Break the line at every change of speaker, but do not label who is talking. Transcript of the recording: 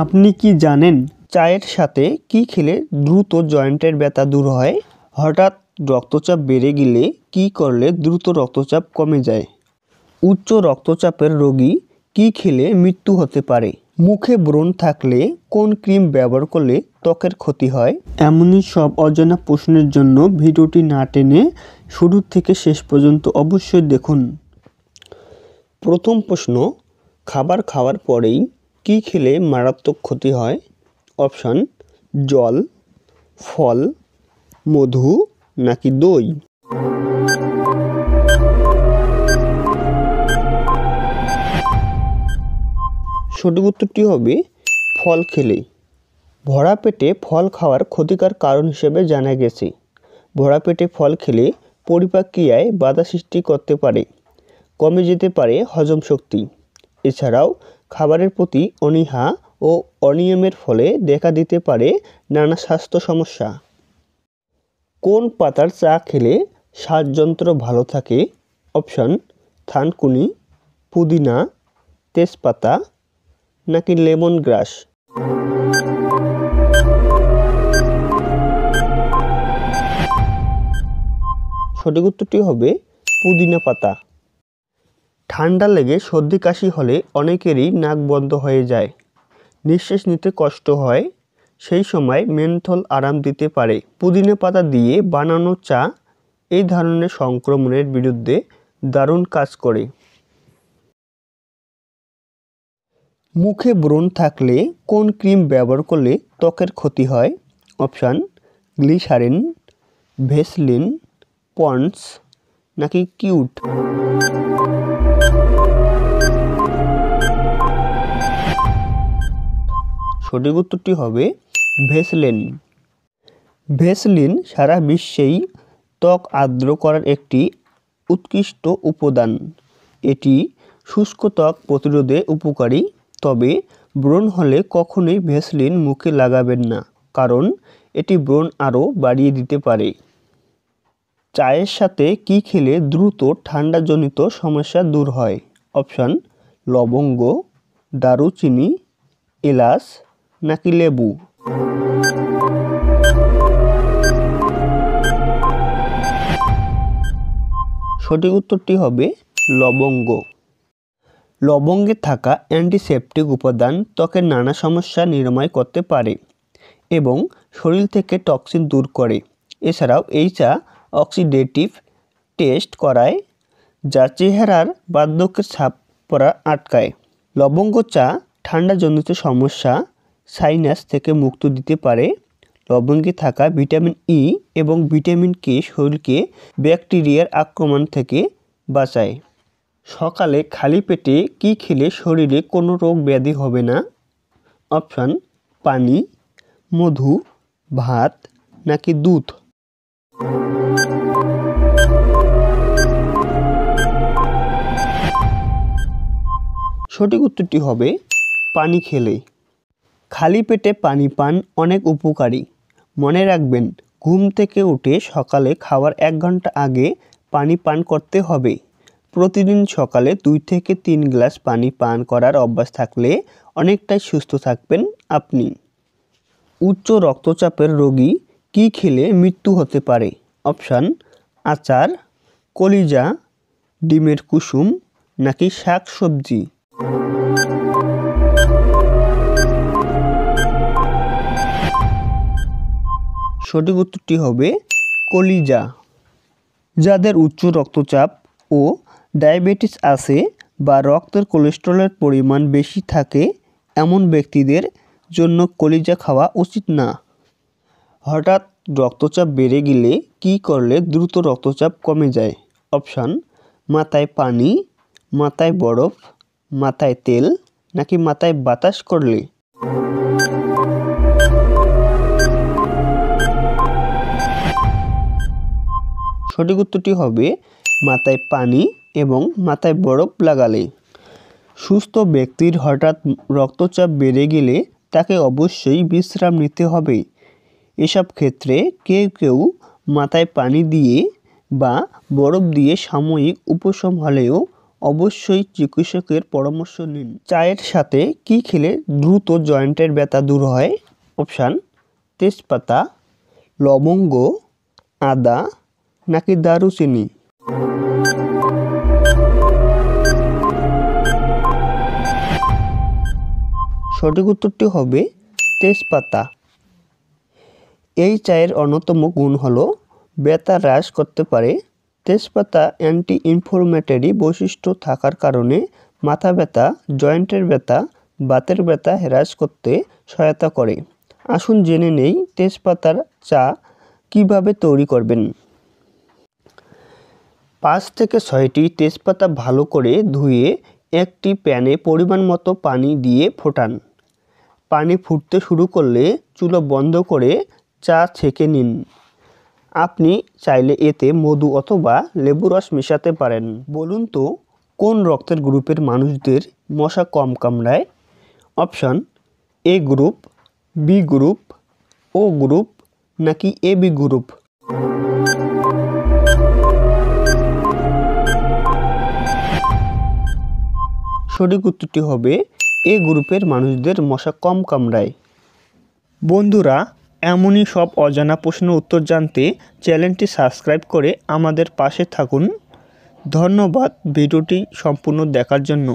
আপনি কি জানেন চায়ের সাথে কি খেলে দ্রুত জয়েন্টের ব্যথা দূর হয় হঠাৎ রক্তচাপ বেড়ে গেলে কি করলে দ্রুত রক্তচাপ কমে যায় উচ্চ রক্তচাপের রোগী কি খেলে মৃত্যু হতে পারে মুখে ব্রণ থাকলে কোন ক্রিম ব্যবহার করলে ত্বকের ক্ষতি হয় এমনই সব অজানা প্রশ্নের জন্য ভিডিওটি না টেনে শুরু থেকে শেষ পর্যন্ত অবশ্যই দেখুন প্রথম প্রশ্ন খাবার খাওয়ার পরেই কি খেলে মারাত্মক ক্ষতি হয় অপশান জল ফল মধু নাকি দই সঠিক উত্তরটি হবে ফল খেলে ভরা পেটে ফল খাওয়ার ক্ষতিকর কারণ হিসেবে জানা গেছে ভরা পেটে ফল খেলে পরিপাক্রিয়ায় বাধা সৃষ্টি করতে পারে কমে যেতে পারে হজম শক্তি এছাড়াও খাবারের প্রতি অনীহা ও অনিয়মের ফলে দেখা দিতে পারে নানা স্বাস্থ্য সমস্যা কোন পাতার চা খেলে শ্বাসযন্ত্র ভালো থাকে অপশন থানকুনি পুদিনা তেজপাতা নাকি লেমন গ্রাস সঠিক উত্তরটি হবে পুদিনা পাতা ঠান্ডা লেগে সর্দি কাশি হলে অনেকেরই নাক বন্ধ হয়ে যায় নিঃশ্বাস নিতে কষ্ট হয় সেই সময় মেন্থল আরাম দিতে পারে পুদিনা পাতা দিয়ে বানানো চা এই ধরনের সংক্রমণের বিরুদ্ধে দারুণ কাজ করে মুখে ব্রণ থাকলে কোন ক্রিম ব্যবহার করলে ত্বকের ক্ষতি হয় অপশান গ্লিসারিন ভেসলিন পন্স নাকি কিউট সঠিক উত্তরটি হবে ভেসলিন ভেসলিন সারা বিশ্বেই ত্বক আর্দ্র করার একটি উৎকৃষ্ট উপাদান এটি শুষ্ক ত্বক প্রতিরোধে উপকারী তবে ব্রণ হলে কখনোই ভেসলিন মুখে লাগাবেন না কারণ এটি ব্রণ আরও বাড়িয়ে দিতে পারে চায়ের সাথে কি খেলে দ্রুত ঠান্ডাজনিত সমস্যা দূর হয় অপশান লবঙ্গ দারুচিনি এলাচ নাকি লেবু সঠিক উত্তরটি হবে লবঙ্গ লবঙ্গে থাকা অ্যান্টিসেপটিক উপাদান ত্বকের নানা সমস্যা নিরাময় করতে পারে এবং শরীর থেকে টক্সিন দূর করে এছাড়াও এই চা অক্সিডেটিভ টেস্ট করায় যা চেহারার বার্ধক্যের ছাপ পড়া আটকায় লবঙ্গ চা ঠান্ডা জনিত সমস্যা সাইনাস থেকে মুক্ত দিতে পারে লবঙ্গে থাকা ভিটামিন ই e এবং ভিটামিন কে শরীরকে ব্যাকটেরিয়ার আক্রমণ থেকে বাঁচায় সকালে খালি পেটে কি খেলে শরীরে কোনো রোগ ব্যাধি হবে না অপশান পানি মধু ভাত নাকি দুধ সঠিক উত্তরটি হবে পানি খেলে খালি পেটে পানি পান অনেক উপকারী মনে রাখবেন ঘুম থেকে উঠে সকালে খাওয়ার এক ঘন্টা আগে পানি পান করতে হবে প্রতিদিন সকালে দুই থেকে তিন গ্লাস পানি পান করার অভ্যাস থাকলে অনেকটাই সুস্থ থাকবেন আপনি উচ্চ রক্তচাপের রোগী কি খেলে মৃত্যু হতে পারে অপশান আচার কলিজা ডিমের কুসুম নাকি শাক সবজি সঠিক উত্তরটি হবে কলিজা যাদের উচ্চ রক্তচাপ ও ডায়াবেটিস আছে বা রক্তের কোলেস্ট্রলের পরিমাণ বেশি থাকে এমন ব্যক্তিদের জন্য কলিজা খাওয়া উচিত না হঠাৎ রক্তচাপ বেড়ে গেলে কি করলে দ্রুত রক্তচাপ কমে যায় অপশান মাথায় পানি মাথায় বরফ মাথায় তেল নাকি মাথায় বাতাস করলি সঠিক উত্তরটি হবে মাথায় পানি এবং মাথায় বরফ লাগালে সুস্থ ব্যক্তির হঠাৎ রক্তচাপ বেড়ে গেলে তাকে অবশ্যই বিশ্রাম নিতে হবে এসব ক্ষেত্রে কেউ কেউ মাথায় পানি দিয়ে বা বরফ দিয়ে সাময়িক উপশম হলেও অবশ্যই চিকিৎসকের পরামর্শ নিন চায়ের সাথে কি খেলে দ্রুত জয়েন্টের ব্যথা দূর হয় অপশান তেজপাতা লবঙ্গ আদা নাকি দারুচিনি সঠিক উত্তরটি হবে তেজপাতা এই চায়ের অন্যতম গুণ হলো ব্যথা হ্রাস করতে পারে তেজপাতা অ্যান্টি ইনফ্লোমেটারি বৈশিষ্ট্য থাকার কারণে মাথা ব্যথা জয়েন্টের ব্যথা বাতের ব্যথা হ্রাস করতে সহায়তা করে আসুন জেনে নেই তেজপাতার চা কিভাবে তৈরি করবেন পাঁচ থেকে ছয়টি তেজপাতা ভালো করে ধুয়ে একটি প্যানে পরিমাণ মতো পানি দিয়ে ফোটান পানি ফুটতে শুরু করলে চুলো বন্ধ করে চা ছেঁকে নিন আপনি চাইলে এতে মধু অথবা লেবু রস মেশাতে পারেন বলুন তো কোন রক্তের গ্রুপের মানুষদের মশা কম কামড়ায় option A group B group O group নাকি এ বি গ্রুপ সঠিক উত্তরটি হবে এ গ্রুপের মানুষদের মশা কম কামড়ায় বন্ধুরা এমনই সব অজানা প্রশ্নের উত্তর জানতে চ্যানেলটি সাবস্ক্রাইব করে আমাদের পাশে থাকুন ধন্যবাদ ভিডিওটি সম্পূর্ণ দেখার জন্য